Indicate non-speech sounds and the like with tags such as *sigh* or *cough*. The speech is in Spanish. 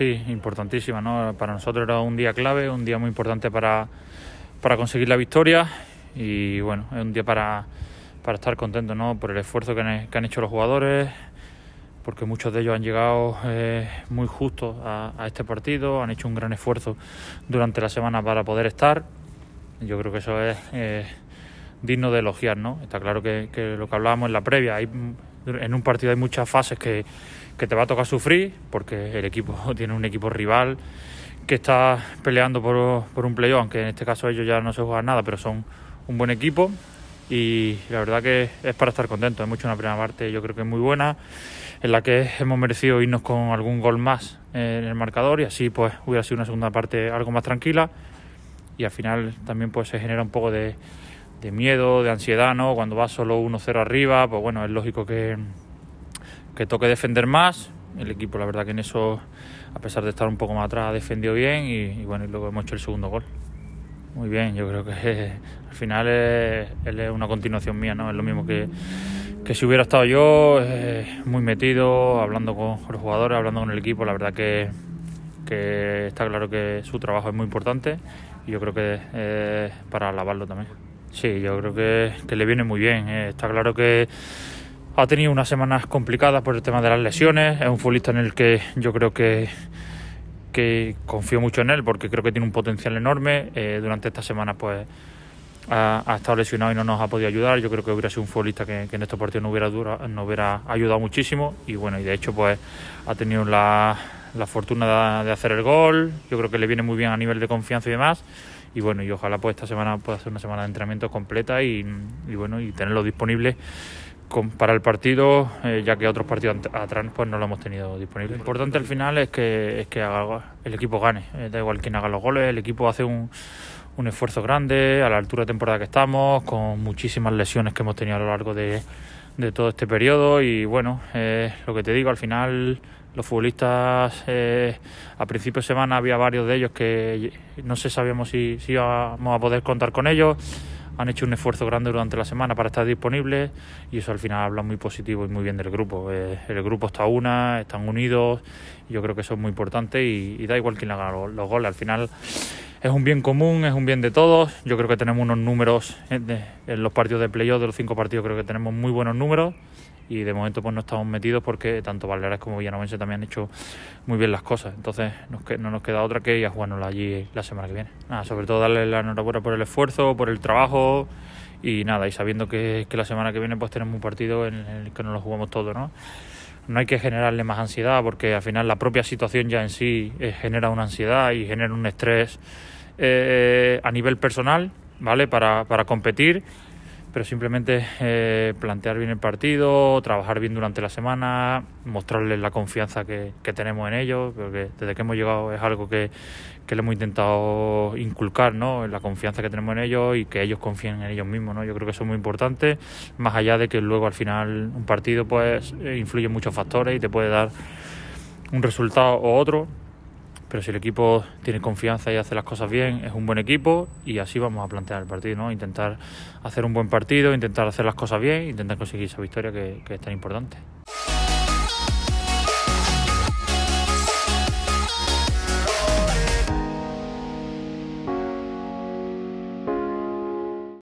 sí, importantísima. ¿no? Para nosotros era un día clave, un día muy importante para, conseguir la victoria y bueno, es un día para, estar contento ¿no? por el esfuerzo que han, hecho los jugadores, porque muchos de ellos han llegado eh, muy justos a, este partido, han hecho un gran esfuerzo durante la semana para poder estar. Yo creo que eso es eh, digno de elogiar, ¿no? Está claro que, lo que hablábamos en la previa, en un partido hay muchas fases que, que te va a tocar sufrir, porque el equipo *laughs* tiene un equipo rival que está peleando por, un playoff, aunque en este caso ellos ya no se juegan nada, pero son un buen equipo. Y la verdad que es para estar contento. es mucho una primera parte, yo creo que es muy buena, en la que hemos merecido irnos con algún gol más en el marcador y así pues hubiera sido una segunda parte algo más tranquila. Y al final también pues se genera un poco de, de miedo, de ansiedad, ¿no? Cuando va solo 1-0 arriba, pues bueno, es lógico que, toque defender más. El equipo, la verdad que en eso, a pesar de estar un poco más atrás, ha defendido bien y, bueno, y luego hemos hecho el segundo gol. Muy bien, yo creo que *laughs* al final es, él es una continuación mía, ¿no? Es lo mismo que, si hubiera estado yo eh, muy metido, hablando con los jugadores, hablando con el equipo, la verdad que, está claro que su trabajo es muy importante y yo creo que es eh, para alabarlo también. Sí, yo creo que, le viene muy bien. ¿eh? está claro que ha tenido unas semanas complicadas por el tema de las lesiones. Es un futbolista en el que yo creo que, confío mucho en él porque creo que tiene un potencial enorme. Eh, durante esta semana, pues. Ha, estado lesionado y no nos ha podido ayudar. Yo creo que hubiera sido un futbolista que, en estos partidos no hubiera, no hubiera ayudado muchísimo. Y bueno, y de hecho, pues ha tenido la, la fortuna de hacer el gol. Yo creo que le viene muy bien a nivel de confianza y demás y bueno, y ojalá pues esta semana pueda ser una semana de entrenamiento completa y, bueno, y tenerlo disponible para el partido, eh, ya que otros partidos atrás pues no lo hemos tenido disponible. Lo importante al final es que, es que haga, el equipo gane, eh, da igual quién haga los goles, el equipo hace un, esfuerzo grande a la altura de temporada que estamos, con muchísimas lesiones que hemos tenido a lo largo de de todo este periodo y bueno, eh, lo que te digo, al final los futbolistas eh, a principio de semana había varios de ellos que no sé sabíamos si, íbamos a poder contar con ellos. Han hecho un esfuerzo grande durante la semana para estar disponibles y eso al final habla muy positivo y muy bien del grupo. Eh, el grupo está una, están unidos, yo creo que eso es muy importante y, da igual quién haga los goles. Al final es un bien común, es un bien de todos. Yo creo que tenemos unos números eh, en los partidos de playoff, de los cinco partidos, creo que tenemos muy buenos números. Y de momento pues no estamos metidos porque tanto Baleares como Villanovense también han hecho muy bien las cosas. Entonces no nos queda otra que ir a jugárnosla allí la semana que viene. Nada, sobre todo darle la enhorabuena por el esfuerzo, por el trabajo y nada, y sabiendo que, que la semana que viene pues tenemos un partido en el que nos lo jugamos todo, ¿no? no hay que generarle más ansiedad porque al final la propia situación ya en sí eh, genera una ansiedad y genera un estrés eh, a nivel personal, ¿vale? Para, para competir pero simplemente eh, plantear bien el partido, trabajar bien durante la semana, mostrarles la confianza que, tenemos en ellos, porque desde que hemos llegado es algo que, le hemos intentado inculcar, ¿no? la confianza que tenemos en ellos y que ellos confíen en ellos mismos. ¿no? Yo creo que eso es muy importante, más allá de que luego al final un partido pues eh, influye en muchos factores y te puede dar un resultado o otro, pero si el equipo tiene confianza y hace las cosas bien, es un buen equipo y así vamos a plantear el partido, ¿no? Intentar hacer un buen partido, intentar hacer las cosas bien, intentar conseguir esa victoria que, que es tan importante.